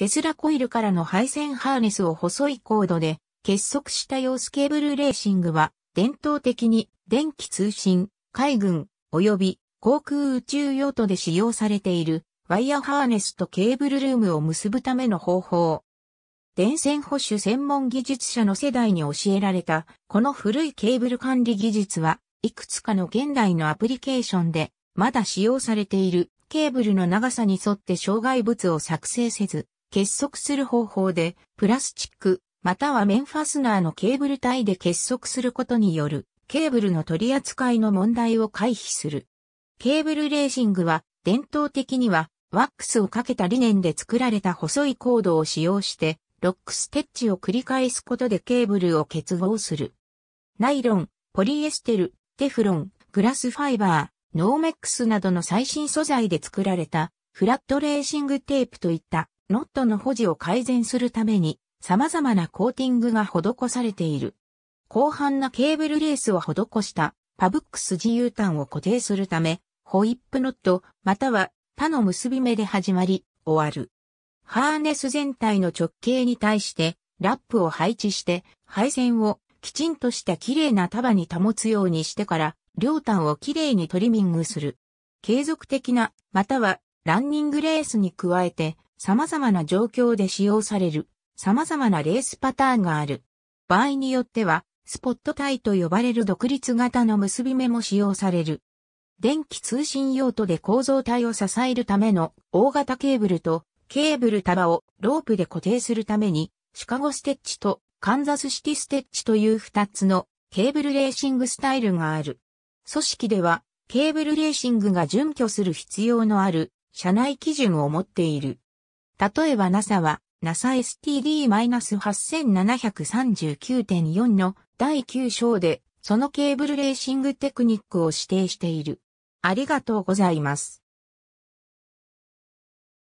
テスラコイルからの配線ハーネスを細いコードで結束した様子ケーブルレーシングは伝統的に電気通信、海軍及び航空宇宙用途で使用されているワイヤーハーネスとケーブルルームを結ぶための方法。電線保守専門技術者の世代に教えられたこの古いケーブル管理技術はいくつかの現代のアプリケーションでまだ使用されているケーブルの長さに沿って障害物を作成せず結束する方法で、プラスチック、または面ファスナーのケーブル体で結束することによる、ケーブルの取り扱いの問題を回避する。ケーブルレーシングは、伝統的には、ワックスをかけた理念で作られた細いコードを使用して、ロックステッチを繰り返すことでケーブルを結合する。ナイロン、ポリエステル、テフロン、グラスファイバー、ノーメックスなどの最新素材で作られたフラットレーシングテープといったノットの保持を改善するために様々なコーティングが施されている。広範なケーブルレースを施したパブックス自由端を固定するため、ホイップノットまたは他の結び目で始まり終わる。ハーネス全体の直径に対してラップを配置して配線をきちんとした綺麗な束に保つようにしてから両端をきれいにトリミングする。継続的なまたはランニングレースに加えて様々な状況で使用される様々なレースパターンがある。場合によっては、スポットタイと呼ばれる独立型の結び目も使用される。電気通信用途で構造体を支えるための大型ケーブルとケーブル束をロープで固定するためにシカゴステッチとカンザスシティステッチという2つのケーブルレーシングスタイルがある。組織ではケーブルレーシングが準拠する必要のある社内基準を持っている。例えば NASA は NASASTD-8739.4 の第9章でそのケーブルレーシングテクニックを指定している。ありがとうございます。